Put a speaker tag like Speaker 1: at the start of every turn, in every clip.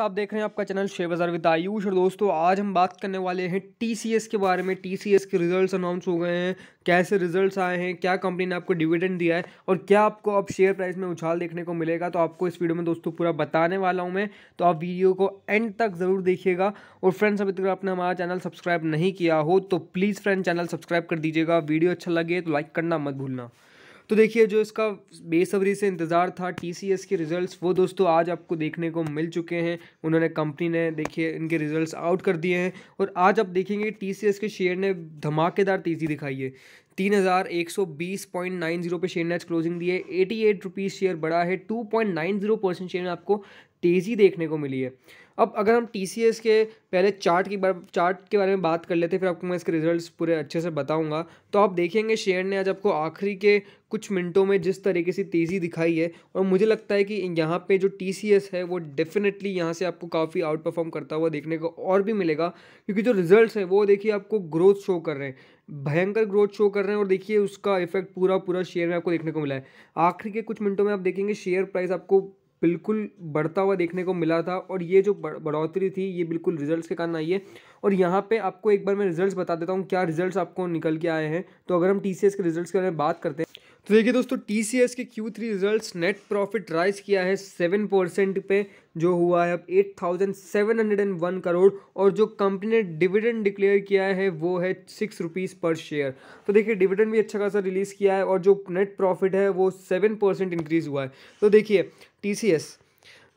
Speaker 1: आप देख रहे हैं आपका चैनल शेयर बाजार विद आयुष और दोस्तों आज हम बात करने वाले हैं टीसीएस के बारे में टीसीएस के रिजल्ट्स अनाउंस हो गए हैं कैसे रिजल्ट्स आए हैं क्या कंपनी ने आपको डिविडेंड दिया है और क्या आपको अब शेयर प्राइस में उछाल देखने को मिलेगा तो आपको इस वीडियो में दोस्तों पूरा बताने वाला हूँ मैं तो आप वीडियो को एंड तक ज़रूर देखिएगा और फ्रेंड्स अभी तक आपने हमारा चैनल सब्सक्राइब नहीं किया हो तो प्लीज़ फ्रेंड चैनल सब्सक्राइब कर दीजिएगा वीडियो अच्छा लगे तो लाइक करना मत भूलना तो देखिए जो इसका बेसब्री से इंतज़ार था टी के रिज़ल्ट वो दोस्तों आज आपको देखने को मिल चुके हैं उन्होंने कंपनी ने देखिए इनके रिज़ल्ट आउट कर दिए हैं और आज आप देखेंगे टी के शेयर ने धमाकेदार तेज़ी दिखाई है तीन हज़ार एक सौ बीस पॉइंट नाइन जीरो पर शेयर ने आज क्लोजिंग दी है एटी एट रुपीज़ शेयर बड़ा है two point nine zero percent share ने आपको तेज़ी देखने को मिली है अब अगर हम टी के पहले चार्ट की बार चार्ट के बारे में बात कर लेते फिर आपको मैं इसके रिजल्ट्स पूरे अच्छे से बताऊंगा तो आप देखेंगे शेयर ने आज आपको आखिरी के कुछ मिनटों में जिस तरीके से तेज़ी दिखाई है और मुझे लगता है कि यहाँ पे जो टी है वो डेफिनेटली यहाँ से आपको काफ़ी आउट परफॉर्म करता हुआ देखने को और भी मिलेगा क्योंकि जो रिजल्ट है वो देखिए आपको ग्रोथ शो कर रहे हैं भयंकर ग्रोथ शो कर रहे हैं और देखिए उसका इफेक्ट पूरा पूरा शेयर में आपको देखने को मिला है आखिरी के कुछ मिनटों में आप देखेंगे शेयर प्राइस आपको बिल्कुल बढ़ता हुआ देखने को मिला था और ये जो बढ़ोतरी थी ये बिल्कुल रिजल्ट्स के कारण आई है और यहाँ पे आपको एक बार मैं रिजल्ट्स बता देता हूँ क्या रिजल्ट्स आपको निकल के आए हैं तो अगर हम टी के रिजल्ट्स के बारे में बात करते हैं तो देखिए दोस्तों टी सी एस के Q3 results net profit rise किया है सेवन परसेंट पे जो हुआ है अब eight thousand seven hundred and one crore और जो कंपनी ने डिविडेंड डिक्लेयर किया है वो है सिक्स रुपीज़ पर शेयर तो देखिए डिविडेंड भी अच्छा खासा रिलीज़ किया है और जो नेट प्रॉफिट है वो सेवन परसेंट इंक्रीज़ हुआ है तो देखिए टी सी एस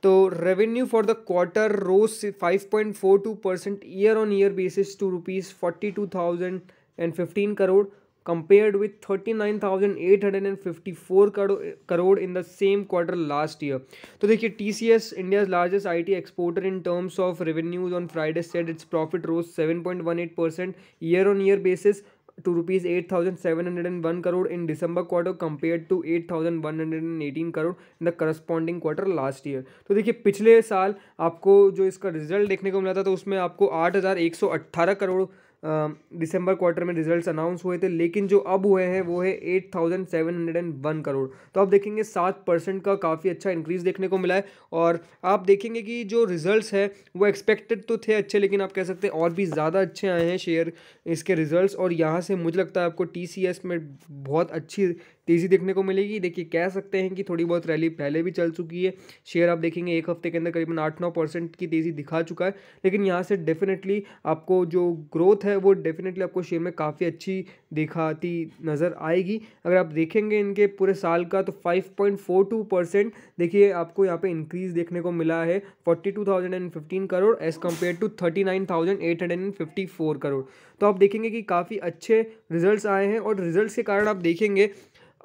Speaker 1: तो revenue for the quarter rose five point four two percent year on year basis to rupees forty two thousand and fifteen crore compared with thirty nine thousand eight hundred and fifty four crore crore in the same quarter last year तो देखिए T C S India's largest I T exporter in terms of revenues on Friday set its profit rose seven point one eight percent year on year basis to rupees eight thousand seven hundred and one crore in December quarter compared to eight thousand one hundred and eighteen crore in the corresponding quarter last year तो देखिए पिछले साल आपको जो इसका result देखने को मिला था तो उसमें आपको आठ हज़ार एक सौ अट्ठारह करोड़ दिसंबर क्वार्टर में रिजल्ट्स अनाउंस हुए थे लेकिन जो अब हुए हैं वो है eight thousand seven hundred and one crore तो आप देखेंगे सात परसेंट का काफ़ी अच्छा इंक्रीज़ देखने को मिला है और आप देखेंगे कि जो रिजल्ट्स है वो एक्सपेक्टेड तो थे अच्छे लेकिन आप कह सकते हैं और भी ज़्यादा अच्छे आए हैं शेयर इसके रिजल्ट और यहाँ से मुझे लगता है आपको टी में बहुत अच्छी तेज़ी देखने को मिलेगी देखिए कह सकते हैं कि थोड़ी बहुत रैली पहले भी चल चुकी है शेयर आप देखेंगे एक हफ्ते के अंदर करीबन आठ नौ परसेंट की तेज़ी दिखा चुका है लेकिन यहाँ से डेफिनेटली आपको जो ग्रोथ है है वो डेफिनेटली आपको शेयर में काफ़ी अच्छी दिखाती नज़र आएगी अगर आप देखेंगे इनके पूरे साल का तो 5.42 परसेंट देखिए आपको यहाँ पे इंक्रीज़ देखने को मिला है 42,015 crore as compare to 39,854 crore तो आप देखेंगे कि काफ़ी अच्छे रिजल्ट्स आए हैं और रिजल्ट्स के कारण आप देखेंगे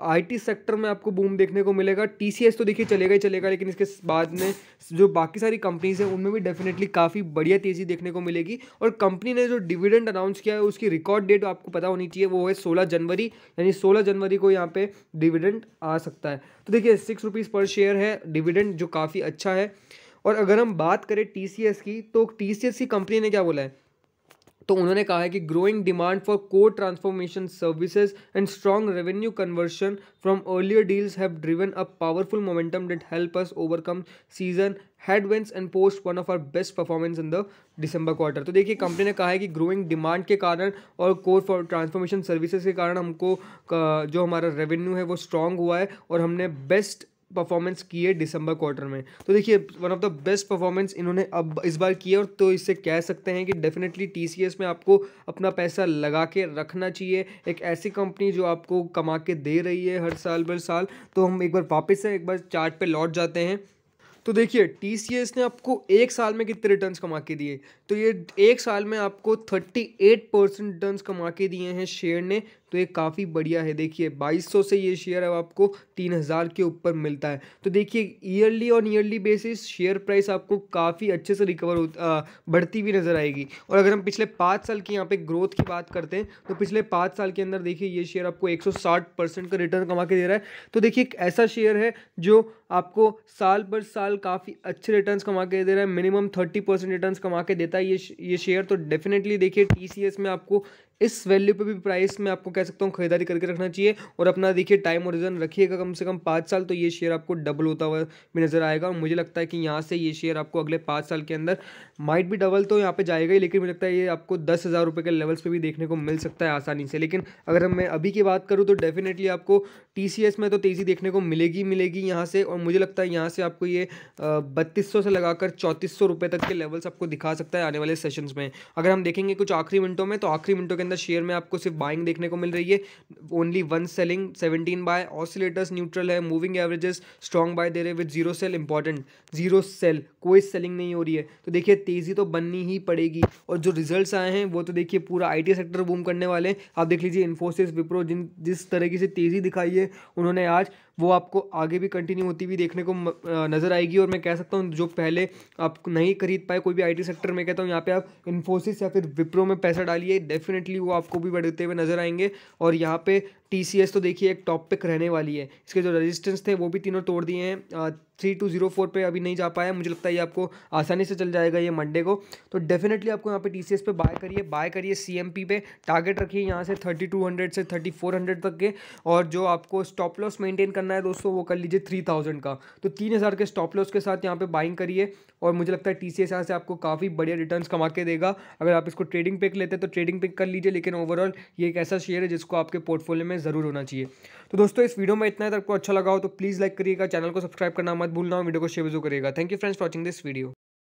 Speaker 1: आईटी सेक्टर में आपको बूम देखने को मिलेगा टीसीएस तो देखिए चलेगा ही चलेगा लेकिन इसके बाद में जो बाकी सारी कंपनीज हैं उनमें भी डेफिनेटली काफ़ी बढ़िया तेज़ी देखने को मिलेगी और कंपनी ने जो डिविडेंड अनाउंस किया है उसकी रिकॉर्ड डेट आपको पता होनी चाहिए वो है सोलह जनवरी यानी सोलह जनवरी को यहाँ पर डिविडेंड आ सकता है तो देखिए सिक्स रुपीज़ पर शेयर है डिविडेंड जो काफ़ी अच्छा है और अगर हम बात करें टी की तो टी की कंपनी ने क्या बोला है तो उन्होंने कहा है कि growing demand for core transformation services and strong revenue conversion from earlier deals have driven a powerful momentum that help us overcome season headwinds and post one of our best performance in the December quarter तो देखिए company ने कहा है कि growing demand के कारण और core for transformation services के कारण हमको जो हमारा रेवेन्यू है वो स्ट्रांग हुआ है और हमने बेस्ट परफॉर्मेंस की है दिसंबर क्वार्टर में तो देखिए one of the best performance इन्होंने अब इस बार की है और तो इससे कह सकते हैं कि डेफिनेटली टीसीएस में आपको अपना पैसा लगा के रखना चाहिए एक ऐसी कंपनी जो आपको कमा के दे रही है हर साल भर साल तो हम एक बार वापस से एक बार चार्ट पे लौट जाते हैं तो देखिए टी ने आपको एक साल में कितने रिटर्न कमा के दिए तो ये एक साल में आपको थर्टी एट परसेंट रिटर्न कमा के दिए हैं शेयर ने तो ये काफ़ी बढ़िया है देखिए 2200 से ये शेयर अब आपको 3000 के ऊपर मिलता है तो देखिए ईयरली और ईयरली बेसिस शेयर प्राइस आपको काफ़ी अच्छे से रिकवर होता बढ़ती हुई नज़र आएगी और अगर हम पिछले पाँच साल की यहाँ पे ग्रोथ की बात करते हैं तो पिछले पाँच साल के अंदर देखिए ये शेयर आपको एक परसेंट का रिटर्न कमा के दे रहा है तो देखिए एक ऐसा शेयर है जो आपको साल पर साल काफ़ी अच्छे रिटर्न्स कमा के दे रहा है मिनिमम थर्टी परसेंट रिटर्न कमा के देता है ये ये शेयर तो डेफिनेटली देखिए टी में आपको इस वैल्यू पे भी प्राइस में आपको कह सकता हूँ खरीदारी करके रखना चाहिए और अपना देखिए टाइम ओरिजन रखिएगा कम से कम पाँच साल तो ये शेयर आपको डबल होता हुआ भी नज़र आएगा और मुझे लगता है कि यहाँ से ये शेयर आपको अगले पाँच साल के अंदर माइट भी डबल तो यहाँ पे जाएगा ही लेकिन मुझे लगता है ये आपको दस हज़ार रुपये के लेवल्स पर भी देखने को मिल सकता है आसानी से लेकिन अगर मैं अभी की बात करूँ तो डेफिनेटली आपको टी में तो तेज़ी देखने को मिलेगी मिलेगी यहाँ से और मुझे लगता है यहाँ से आपको ये बत्तीस से लगाकर चौंतीस सौ तक के लेवल्स आपको दिखा सकता है आने वाले सेशन में अगर हम देखेंगे कुछ आखिरी मिनटों में तो आखिरी मिनटों के अंदर शेयर में आपको सिर्फ बाइंग देखने को मिल रही है only one selling seventeen buy oscillators neutral है मूविंग एवरेजेस स्ट्रॉन्ग बाय दे रहे with zero sell important zero sell कोई सेलिंग नहीं हो रही है तो देखिए तेज़ी तो बननी ही पड़ेगी और जो रिजल्ट आए हैं वो तो देखिए पूरा आई सेक्टर बूम करने वाले आप देख लीजिए इन्फोसिस विप्रो जिन जिस तरीके से तेज़ी दिखाई है उन्होंने आज वो आपको आगे भी कंटिन्यू होती हुई देखने को नज़र आएगी और मैं कह सकता हूँ जो पहले आप नहीं खरीद पाए कोई भी आईटी सेक्टर में कहता हूँ यहाँ पे आप इन्फोसिस या फिर विप्रो में पैसा डालिए डेफिनेटली वो आपको भी बढ़ते हुए नज़र आएंगे और यहाँ पे टी तो देखिए एक टॉप पिक रहने वाली है इसके जो रेजिस्टेंस थे वो भी तीनों तोड़ दिए हैं थ्री टू जीरो फोर पर अभी नहीं जा पाया मुझे लगता है ये आपको आसानी से चल जाएगा ये मंडे को तो डेफिनेटली आपको यहाँ पे टी पे बाय करिए बाय करिए सी पे टारगेट रखिए यहाँ से थर्टी टू हंड्रेड से थर्टी फोर हंड्रेड तक के और जो आपको स्टॉप लॉस मेंटेन करना है दोस्तों वो कर लीजिए थ्री थाउजेंड का तो तीन हज़ार के स्टॉप लॉस के साथ यहाँ पर बाइंग करिए और मुझे लगता है टी सी से आपको काफ़ी बढ़िया रिटर्न कमा के देगा अगर आप इसको ट्रेडिंग पिक लेते हैं तो ट्रेडिंग पिक कर लीजिए लेकिन ओवरऑल ये एक ऐसा शेयर है जिसको आपके पोर्टफोलियो में में ज़रूर होना चाहिए तो दोस्तों इस वीडियो में इतना है अगर आपको अच्छा लगा हो तो प्लीज़ लाइक करिएगा चैनल को सब्सक्राइब करना मत भूलना और वीडियो को शेयर जरूर करिएगा thank you friends watching this video